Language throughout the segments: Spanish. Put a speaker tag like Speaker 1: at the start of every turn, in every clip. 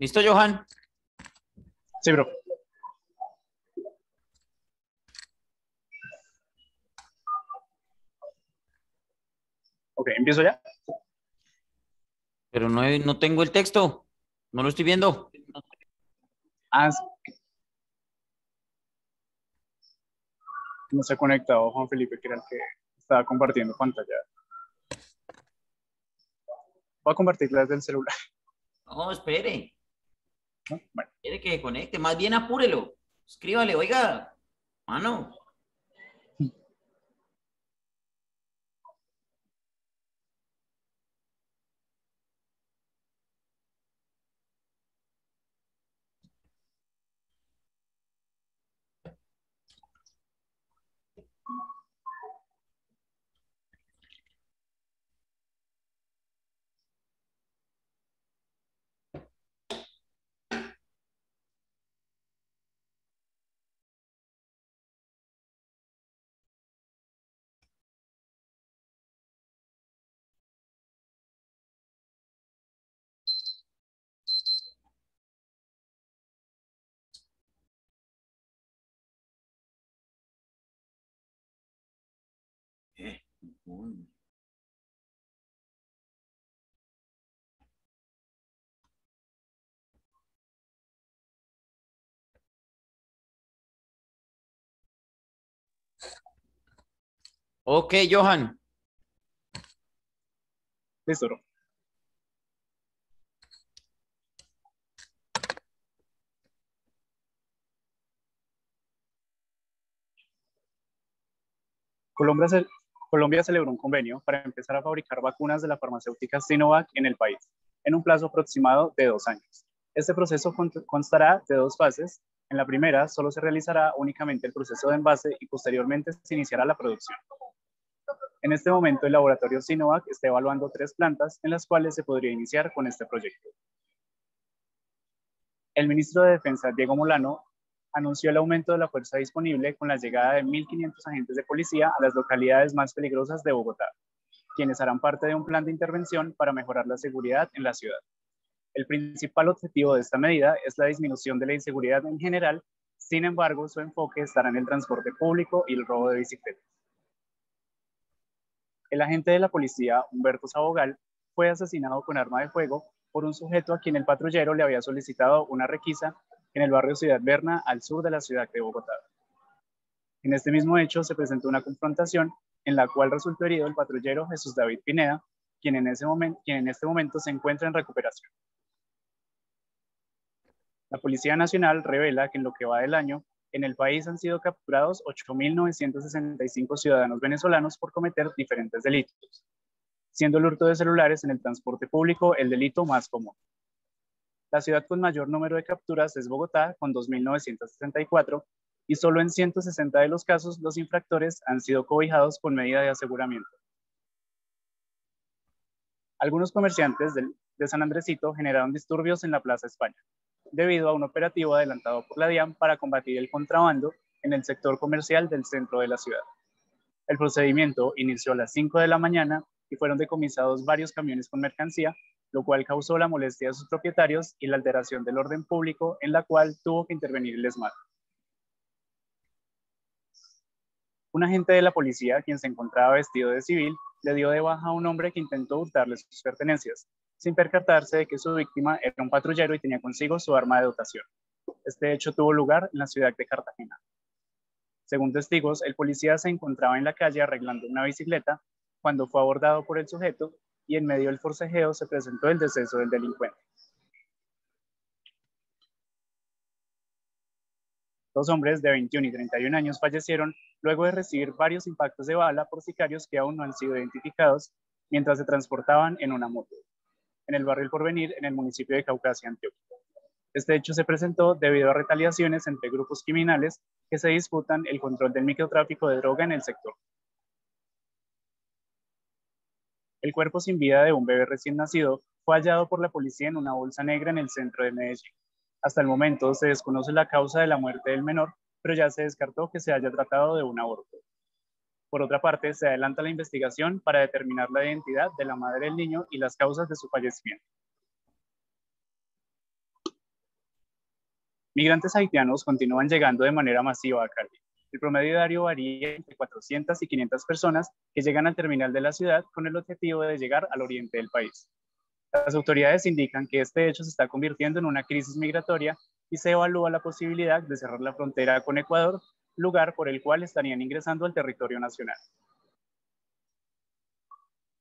Speaker 1: ¿Listo, Johan? Sí, bro.
Speaker 2: Ok, ¿empiezo ya? Pero no, tengo el texto. No lo estoy viendo. Ah,
Speaker 1: no se ha conectado Juan Felipe, que era el que estaba compartiendo pantalla. Voy a compartirla desde el celular.
Speaker 2: No, espere. Quiere que conecte, más bien apúrelo, escríbale, oiga, mano,
Speaker 1: Uy. Ok, Johan. Listo. Colombia, Colombia celebró un convenio para empezar a fabricar vacunas de la farmacéutica Sinovac en el país, en un plazo aproximado de dos años. Este proceso constará de dos fases. En la primera, solo se realizará únicamente el proceso de envase y posteriormente se iniciará la producción. En este momento, el laboratorio Sinovac está evaluando tres plantas en las cuales se podría iniciar con este proyecto. El ministro de Defensa, Diego Molano, anunció el aumento de la fuerza disponible con la llegada de 1.500 agentes de policía a las localidades más peligrosas de Bogotá, quienes harán parte de un plan de intervención para mejorar la seguridad en la ciudad. El principal objetivo de esta medida es la disminución de la inseguridad en general, sin embargo, su enfoque estará en el transporte público y el robo de bicicletas. El agente de la policía, Humberto Sabogal, fue asesinado con arma de fuego por un sujeto a quien el patrullero le había solicitado una requisa en el barrio Ciudad Berna, al sur de la ciudad de Bogotá. En este mismo hecho se presentó una confrontación en la cual resultó herido el patrullero Jesús David Pineda, quien en, este momento se encuentra en recuperación. La Policía Nacional revela que en lo que va del año, en el país han sido capturados 8.965 ciudadanos venezolanos por cometer diferentes delitos, siendo el hurto de celulares en el transporte público el delito más común. La ciudad con mayor número de capturas es Bogotá, con 2.964, y solo en 160 de los casos los infractores han sido cobijados con medida de aseguramiento. Algunos comerciantes de San Andresito generaron disturbios en la Plaza España, debido a un operativo adelantado por la DIAN para combatir el contrabando en el sector comercial del centro de la ciudad. El procedimiento inició a las 5 de la mañana y fueron decomisados varios camiones con mercancía lo cual causó la molestia de sus propietarios y la alteración del orden público en la cual tuvo que intervenir el ESMAD. Un agente de la policía, quien se encontraba vestido de civil, le dio de baja a un hombre que intentó hurtarle sus pertenencias, sin percatarse de que su víctima era un patrullero y tenía consigo su arma de dotación. Este hecho tuvo lugar en la ciudad de Cartagena. Según testigos, el policía se encontraba en la calle arreglando una bicicleta cuando fue abordado por el sujeto, y en medio del forcejeo se presentó el deceso del delincuente. Dos hombres de 21 y 31 años fallecieron luego de recibir varios impactos de bala por sicarios que aún no han sido identificados mientras se transportaban en una moto en el barrio El Porvenir, en el municipio de Caucasia, Antioquia. Este hecho se presentó debido a retaliaciones entre grupos criminales que se disputan el control del microtráfico de droga en el sector. El cuerpo sin vida de un bebé recién nacido fue hallado por la policía en una bolsa negra en el centro de Medellín. Hasta el momento se desconoce la causa de la muerte del menor, pero ya se descartó que se haya tratado de un aborto. Por otra parte, se adelanta la investigación para determinar la identidad de la madre del niño y las causas de su fallecimiento. Migrantes haitianos continúan llegando de manera masiva a Cali. El promedio diario varía entre 400 y 500 personas que llegan al terminal de la ciudad con el objetivo de llegar al oriente del país. Las autoridades indican que este hecho se está convirtiendo en una crisis migratoria y se evalúa la posibilidad de cerrar la frontera con Ecuador, lugar por el cual estarían ingresando al territorio nacional.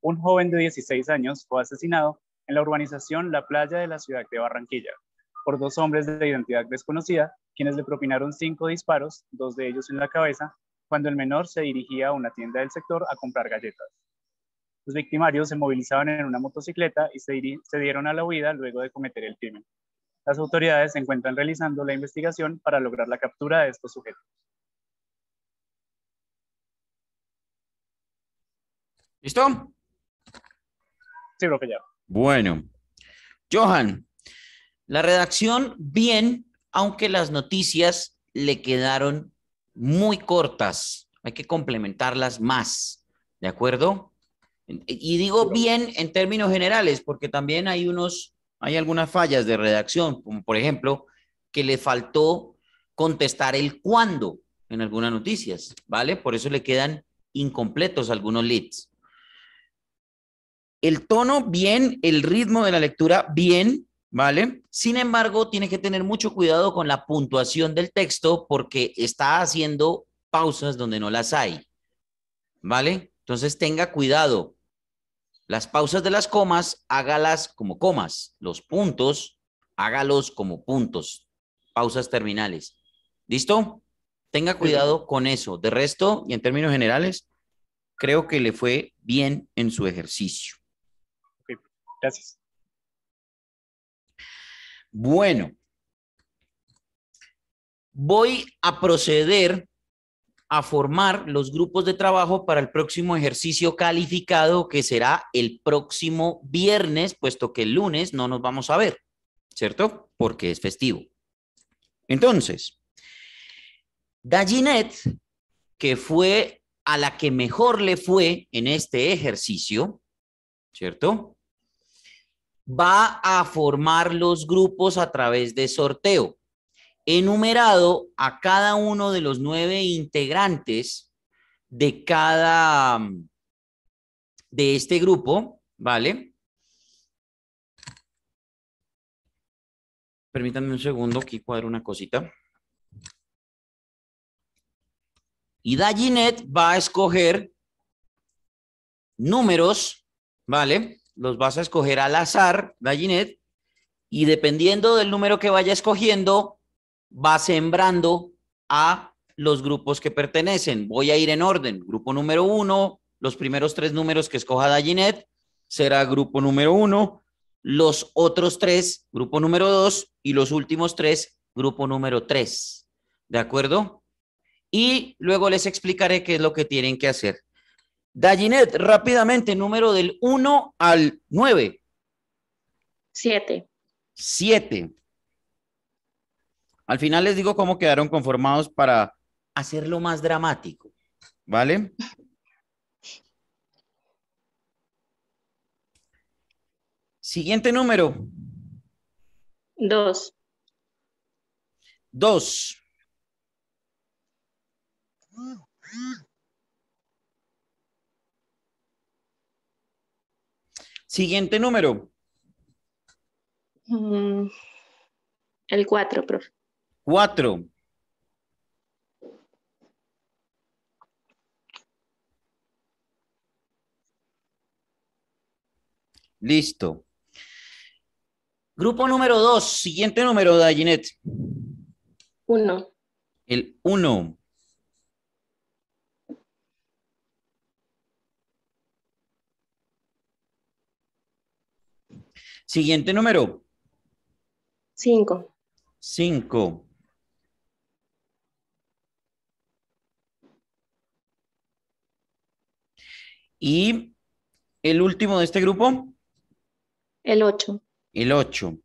Speaker 1: Un joven de 16 años fue asesinado en la urbanización La Playa de la ciudad de Barranquilla, por dos hombres de identidad desconocida, quienes le propinaron cinco disparos, dos de ellos en la cabeza, cuando el menor se dirigía a una tienda del sector a comprar galletas. Los victimarios se movilizaban en una motocicleta y se, se dieron a la huida luego de cometer el crimen. Las autoridades se encuentran realizando la investigación para lograr la captura de estos sujetos.
Speaker 2: ¿Listo? Sí, creo que ya. Bueno. Johan, la redacción, bien, aunque las noticias le quedaron muy cortas. Hay que complementarlas más, ¿de acuerdo? Y digo bien en términos generales, porque también hay unos, hay algunas fallas de redacción, como por ejemplo, que le faltó contestar el cuándo en algunas noticias, ¿vale? Por eso le quedan incompletos algunos leads. El tono, bien, el ritmo de la lectura, bien, ¿Vale? Sin embargo, tiene que tener mucho cuidado con la puntuación del texto porque está haciendo pausas donde no las hay. ¿Vale? Entonces tenga cuidado. Las pausas de las comas, hágalas como comas. Los puntos, hágalos como puntos. Pausas terminales. ¿Listo? Tenga cuidado con eso. De resto, y en términos generales, creo que le fue bien en su ejercicio. Gracias. Bueno, voy a proceder a formar los grupos de trabajo para el próximo ejercicio calificado que será el próximo viernes, puesto que el lunes no nos vamos a ver, ¿cierto? Porque es festivo. Entonces, Dajinet, que fue a la que mejor le fue en este ejercicio, ¿cierto? va a formar los grupos a través de sorteo, enumerado a cada uno de los nueve integrantes de cada de este grupo, ¿vale? Permítanme un segundo, aquí cuadro una cosita. Y Daginet va a escoger números, ¿vale? los vas a escoger al azar, Gallinet, y dependiendo del número que vaya escogiendo, va sembrando a los grupos que pertenecen. Voy a ir en orden. Grupo número uno, los primeros tres números que escoja Daginet será grupo número uno, los otros tres, grupo número dos, y los últimos tres, grupo número tres. ¿De acuerdo? Y luego les explicaré qué es lo que tienen que hacer. Dallinet, rápidamente, número del 1 al 9. 7. 7. Al final les digo cómo quedaron conformados para hacerlo más dramático. ¿Vale? Siguiente número. 2. 2. Siguiente número. Mm, el 4, profe. 4. Listo. Grupo número 2, siguiente número, Dayinet. 1. El 1. Siguiente número. Cinco. Cinco. Y el último de este grupo. El ocho. El ocho.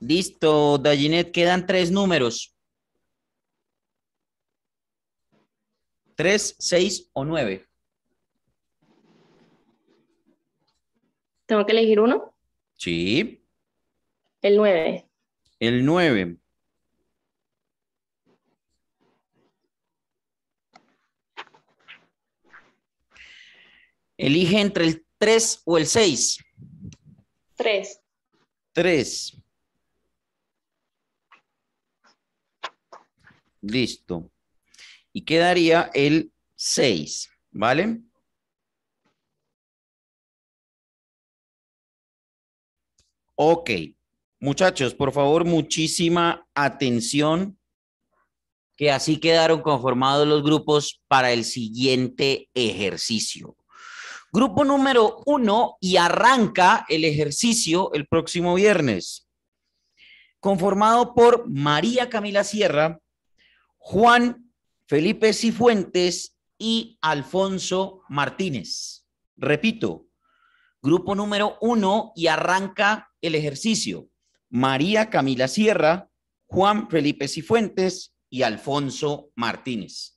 Speaker 2: Listo, Dallinet quedan tres números. 3, 6 o 9. ¿Tengo
Speaker 1: que elegir uno?
Speaker 2: Sí.
Speaker 1: El 9.
Speaker 2: El 9. Elige entre el 3 o el 6. 3. 3. Listo y quedaría el 6, ¿vale? Ok, muchachos, por favor, muchísima atención, que así quedaron conformados los grupos para el siguiente ejercicio. Grupo número uno y arranca el ejercicio el próximo viernes, conformado por María Camila Sierra, Juan Felipe Cifuentes y Alfonso Martínez. Repito, grupo número uno y arranca el ejercicio. María Camila Sierra, Juan Felipe Cifuentes y Alfonso Martínez.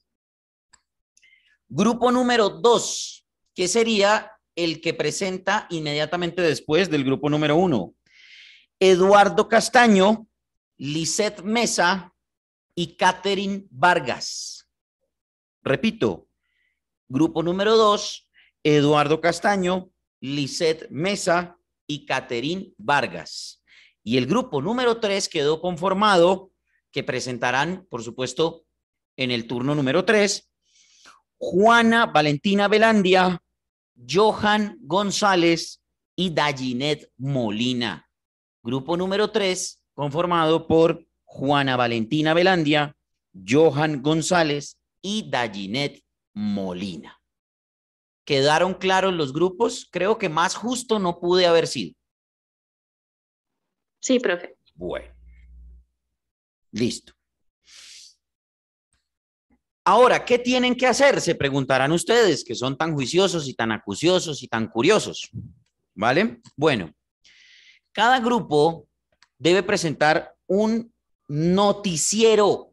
Speaker 2: Grupo número dos, que sería el que presenta inmediatamente después del grupo número uno. Eduardo Castaño, Lisette Mesa y Catherine Vargas. Repito, grupo número dos, Eduardo Castaño, Lisette Mesa y Caterín Vargas. Y el grupo número tres quedó conformado, que presentarán, por supuesto, en el turno número tres, Juana Valentina Velandia, Johan González y Dayinet Molina. Grupo número tres, conformado por Juana Valentina Velandia, Johan González y Dallinet Molina. ¿Quedaron claros los grupos? Creo que más justo no pude haber sido. Sí, profe. Bueno. Listo. Ahora, ¿qué tienen que hacer? Se preguntarán ustedes, que son tan juiciosos y tan acuciosos y tan curiosos. ¿Vale? Bueno, cada grupo debe presentar un noticiero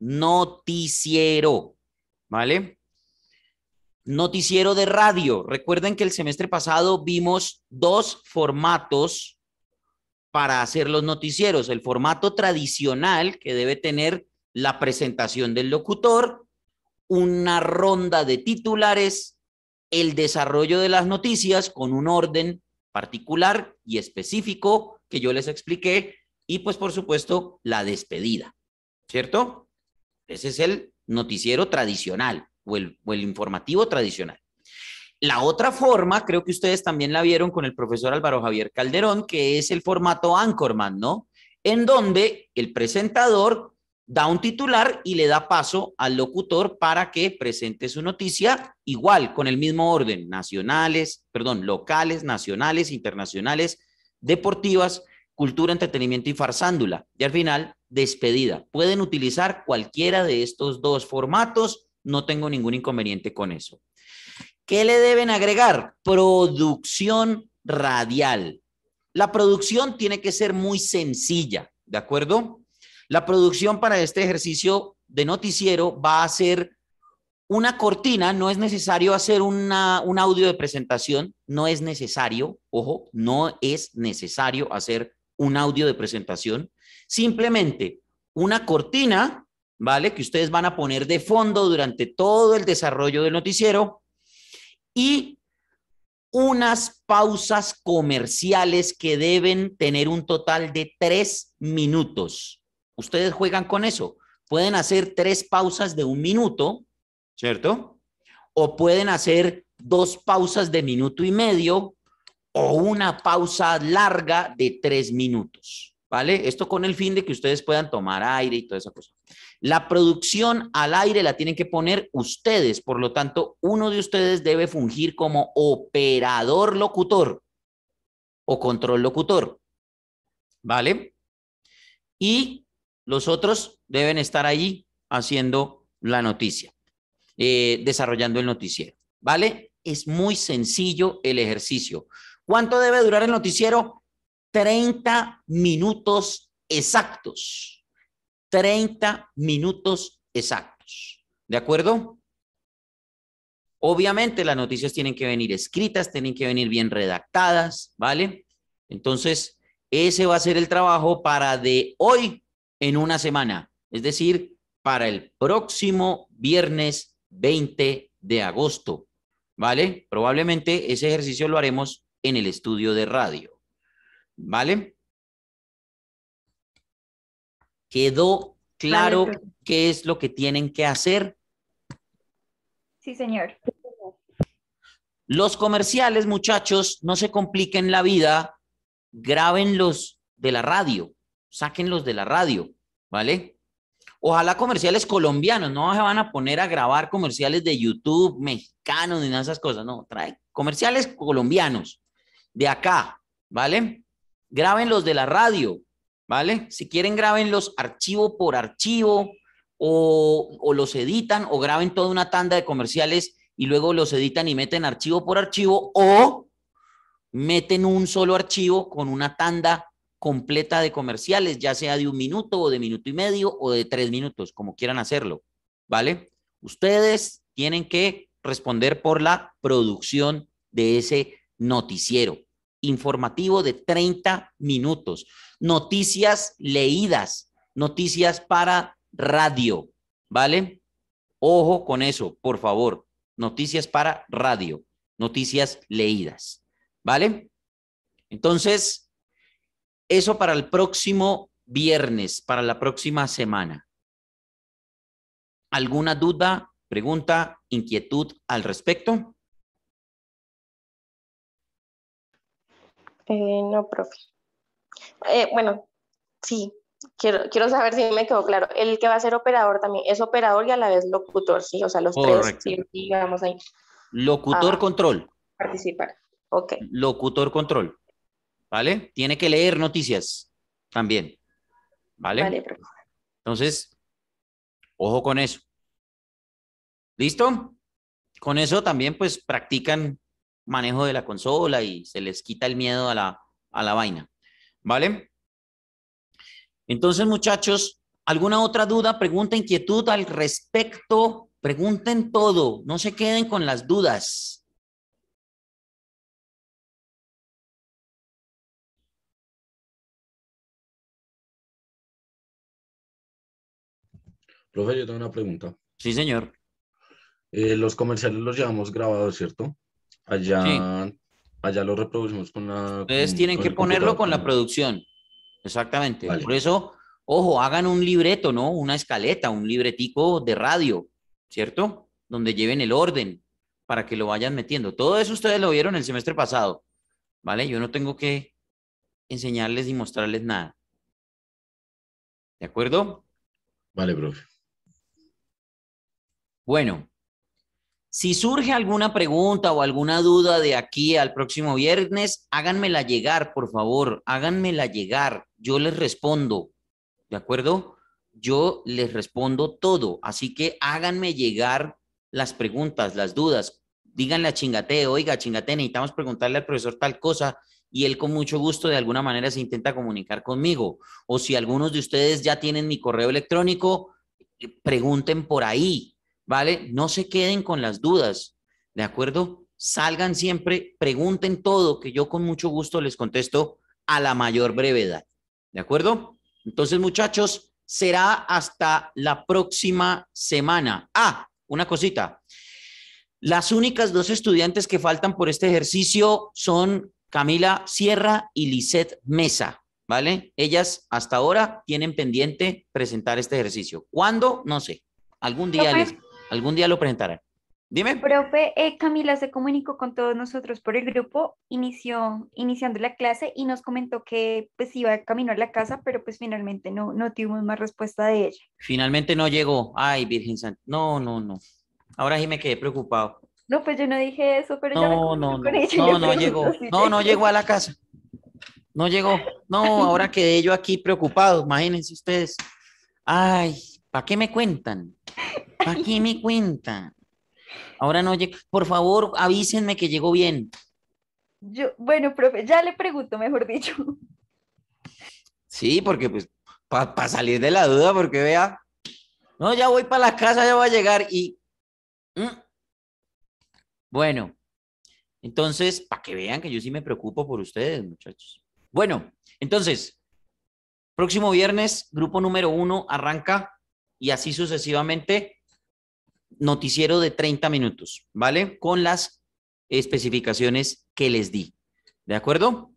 Speaker 2: noticiero, ¿vale? Noticiero de radio. Recuerden que el semestre pasado vimos dos formatos para hacer los noticieros. El formato tradicional que debe tener la presentación del locutor, una ronda de titulares, el desarrollo de las noticias con un orden particular y específico que yo les expliqué y pues por supuesto la despedida, ¿cierto? Ese es el noticiero tradicional o el, informativo tradicional. La otra forma, creo que ustedes también la vieron con el profesor Álvaro Javier Calderón, que es el formato Anchorman, ¿no? En donde el presentador da un titular y le da paso al locutor para que presente su noticia igual, con el mismo orden, nacionales, perdón, locales, nacionales, internacionales, deportivas, cultura, entretenimiento y farsándula. Y al final, despedida. Pueden utilizar cualquiera de estos dos formatos, no tengo ningún inconveniente con eso. ¿Qué le deben agregar? Producción radial. La producción tiene que ser muy sencilla, ¿de acuerdo? La producción para este ejercicio de noticiero va a ser una cortina, no es necesario hacer un audio de presentación, no es necesario, ojo, no es necesario hacer un audio de presentación simplemente una cortina, ¿vale? Que ustedes van a poner de fondo durante todo el desarrollo del noticiero y unas pausas comerciales que deben tener un total de tres minutos. Ustedes juegan con eso. Pueden hacer tres pausas de un minuto, ¿cierto? O pueden hacer dos pausas de minuto y medio o una pausa larga de tres minutos. ¿vale? Esto con el fin de que ustedes puedan tomar aire y toda esa cosa. La producción al aire la tienen que poner ustedes, por lo tanto, uno de ustedes debe fungir como operador locutor o control locutor, ¿vale? Y los otros deben estar allí haciendo la noticia, eh, desarrollando el noticiero, ¿vale? Es muy sencillo el ejercicio. ¿Cuánto debe durar el noticiero? 30 minutos exactos. 30 minutos exactos. ¿De acuerdo? Obviamente las noticias tienen que venir escritas, tienen que venir bien redactadas, ¿vale? Entonces, ese va a ser el trabajo para de hoy en una semana, es decir, para el próximo viernes 20 de agosto, ¿vale? Probablemente ese ejercicio lo haremos en el estudio de radio. ¿Vale? ¿Quedó claro qué es lo que tienen que hacer? Sí, señor. Los comerciales, muchachos, no se compliquen la vida, los de la radio, sáquenlos de la radio, ¿vale? Ojalá comerciales colombianos, no se van a poner a grabar comerciales de YouTube, mexicanos, ni nada de esas cosas, no, trae comerciales colombianos, de acá, ¿vale? graben los de la radio, ¿vale? Si quieren, graben archivo por archivo o, o los editan o graben toda una tanda de comerciales y luego los editan y meten archivo por archivo o meten un solo archivo con una tanda completa de comerciales, ya sea de un minuto o de minuto y medio o de tres minutos, como quieran hacerlo, ¿vale? Ustedes tienen que responder por la producción de ese noticiero informativo de 30 minutos, noticias leídas, noticias para radio, ¿vale? Ojo con eso, por favor, noticias para radio, noticias leídas, ¿vale? Entonces, eso para el próximo viernes, para la próxima semana. ¿Alguna duda, pregunta, inquietud al respecto? Eh, no, profe. Eh, bueno, sí, quiero, quiero saber si me quedó claro. El que va a ser operador también es operador y a la vez locutor, sí, o sea, los tres, digamos ahí. Locutor ah, control. Participar, ok. Locutor control, ¿vale? Tiene que leer noticias también, ¿vale? Vale, profe. Entonces, ojo con eso. ¿Listo? Con eso también pues practican manejo de la consola y se les quita el miedo a la, a la vaina. ¿Vale? Entonces, muchachos, ¿alguna otra duda, pregunta, inquietud al respecto? Pregunten todo, no se queden con las dudas. Profe, yo tengo una pregunta. Sí, señor. Eh, los comerciales los llevamos grabados, ¿cierto? Allá, lo reproducimos con la. Ustedes tienen que ponerlo con la producción. Exactamente. Por eso, ojo, hagan un libreto, ¿no? Una escaleta, un libretico de radio, ¿cierto? Donde lleven el orden para que lo vayan metiendo. Todo eso ustedes lo vieron el semestre pasado, ¿vale? Yo no tengo que enseñarles ni mostrarles nada. ¿De acuerdo? Vale, profe. Bueno, si surge alguna pregunta o alguna duda de aquí al próximo viernes, háganmela llegar, por favor, háganmela llegar. Yo les respondo, ¿de acuerdo? Yo les respondo todo, así que háganme llegar las preguntas, las dudas. Díganle a chingate, oiga, chingate, necesitamos preguntarle al profesor tal cosa y él con mucho gusto de alguna manera se intenta comunicar conmigo. O si algunos de ustedes ya tienen mi correo electrónico, pregunten por ahí, ¿vale? No se queden con las dudas, ¿de acuerdo? Salgan siempre, pregunten todo, que yo con mucho gusto les contesto a la mayor brevedad, ¿de acuerdo? Entonces, muchachos, será hasta la próxima semana. Ah, una cosita. Las únicas dos estudiantes que faltan por este ejercicio son Camila Sierra y Lisette Mesa, ¿vale? Ellas hasta ahora tienen pendiente presentar este ejercicio. ¿Cuándo? No sé. Algún día les Algún día lo presentarán. Dime. Profe, eh, Camila se comunicó con todos nosotros por el grupo, inició, iniciando la clase y nos comentó que pues iba a caminar a la casa, pero pues finalmente no, no tuvimos más respuesta de ella. Finalmente no llegó. Ay, Virgen Santa. No, no, no. Ahora sí me quedé preocupado. No, pues yo no dije eso, pero no, ya no, no, con ella no, no llegó. no, no llegó a la casa. No llegó. No, ahora quedé yo aquí preocupado. Imagínense ustedes. Ay, ¿para qué me cuentan? Aquí mi me Ahora no llega. Por favor, avísenme que llegó bien.
Speaker 1: Yo, bueno, profe, ya le pregunto, mejor dicho.
Speaker 2: Sí, porque pues, para salir de la duda, porque vea, no, ya voy para la casa, ya voy a llegar y... Mm. Bueno, entonces, para que vean que yo sí me preocupo por ustedes, muchachos. Bueno, entonces, próximo viernes, grupo número uno arranca y así sucesivamente noticiero de 30 minutos, ¿vale? Con las especificaciones que les di. ¿De acuerdo?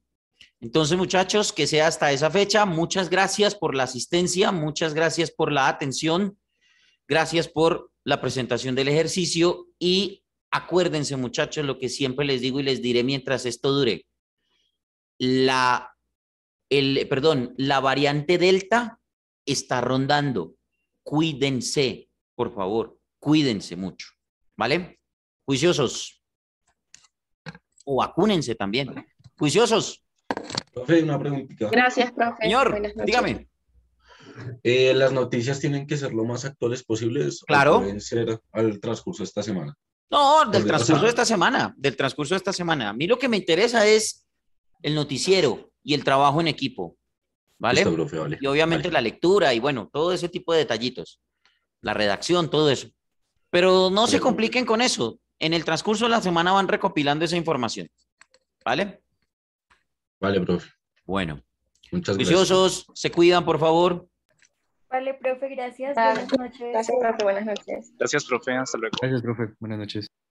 Speaker 2: Entonces, muchachos, que sea hasta esa fecha. Muchas gracias por la asistencia, muchas gracias por la atención, gracias por la presentación del ejercicio y acuérdense, muchachos, lo que siempre les digo y les diré mientras esto dure. La, el, perdón, la variante Delta está rondando. Cuídense, por favor cuídense mucho, ¿vale? Juiciosos. O vacúnense también. Juiciosos. Profe, una preguntita. Gracias,
Speaker 1: profe. Señor, dígame.
Speaker 2: Eh, las noticias tienen que ser lo más actuales posibles. Claro. Pueden ser al transcurso de esta semana. No, del transcurso de esta semana, del transcurso de esta semana. A mí lo que me interesa es el noticiero y el trabajo en equipo, ¿vale? y obviamente la lectura y bueno, todo ese tipo de detallitos, la redacción, todo eso. Pero no se compliquen con eso. En el transcurso de la semana van recopilando esa información. ¿Vale? Vale, profe. Bueno. Muchas gracias. gracias. se cuidan, por favor.
Speaker 1: Vale, profe, gracias. Buenas noches. Gracias, profe. Buenas noches.
Speaker 2: Gracias, profe. Hasta luego. Gracias, profe. Buenas
Speaker 1: noches.